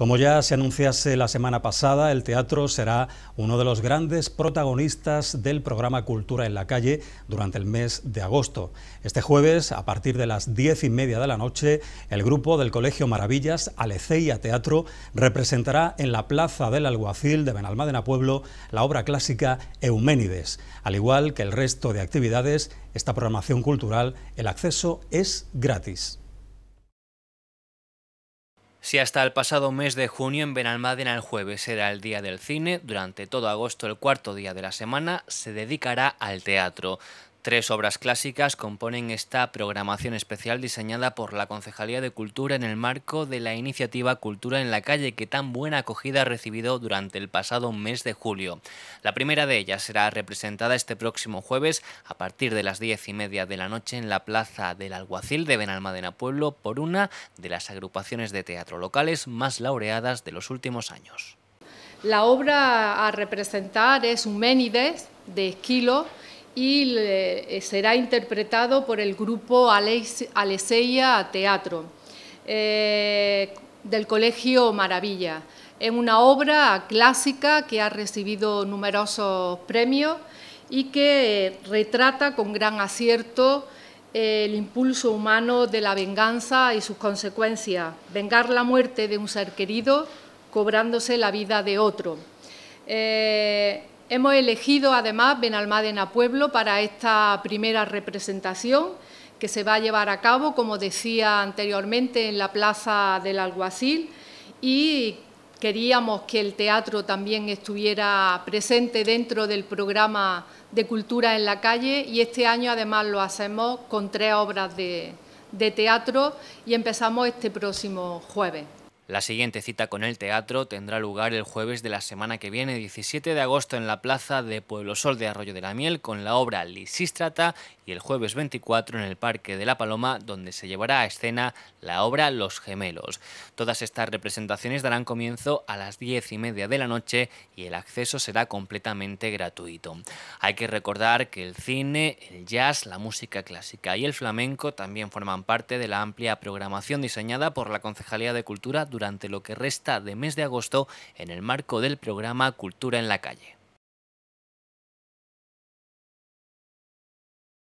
Como ya se anunciase la semana pasada, el teatro será uno de los grandes protagonistas del programa Cultura en la Calle durante el mes de agosto. Este jueves, a partir de las diez y media de la noche, el grupo del Colegio Maravillas, Aleceia Teatro, representará en la Plaza del Alguacil de Benalmádena Pueblo la obra clásica Euménides. Al igual que el resto de actividades, esta programación cultural, el acceso es gratis. Si hasta el pasado mes de junio en Benalmádena el jueves era el día del cine, durante todo agosto, el cuarto día de la semana, se dedicará al teatro. Tres obras clásicas componen esta programación especial diseñada por la Concejalía de Cultura en el marco de la iniciativa Cultura en la Calle que tan buena acogida ha recibido durante el pasado mes de julio. La primera de ellas será representada este próximo jueves a partir de las diez y media de la noche en la Plaza del Alguacil de Benalmadena Pueblo por una de las agrupaciones de teatro locales más laureadas de los últimos años. La obra a representar es Ménides de Esquilo y eh, será interpretado por el grupo Aleseia Teatro eh, del Colegio Maravilla. Es una obra clásica que ha recibido numerosos premios y que eh, retrata con gran acierto el impulso humano de la venganza y sus consecuencias, vengar la muerte de un ser querido cobrándose la vida de otro. Hemos elegido además Benalmádena Pueblo para esta primera representación que se va a llevar a cabo, como decía anteriormente, en la Plaza del Alguacil y queríamos que el teatro también estuviera presente dentro del programa de Cultura en la Calle y este año además lo hacemos con tres obras de, de teatro y empezamos este próximo jueves. La siguiente cita con el teatro tendrá lugar el jueves de la semana que viene, 17 de agosto, en la plaza de Pueblo Sol de Arroyo de la Miel, con la obra Lisístrata, y el jueves 24 en el Parque de la Paloma, donde se llevará a escena la obra Los Gemelos. Todas estas representaciones darán comienzo a las diez y media de la noche y el acceso será completamente gratuito. Hay que recordar que el cine, el jazz, la música clásica y el flamenco también forman parte de la amplia programación diseñada por la Concejalía de Cultura durante durante lo que resta de mes de agosto en el marco del programa Cultura en la Calle.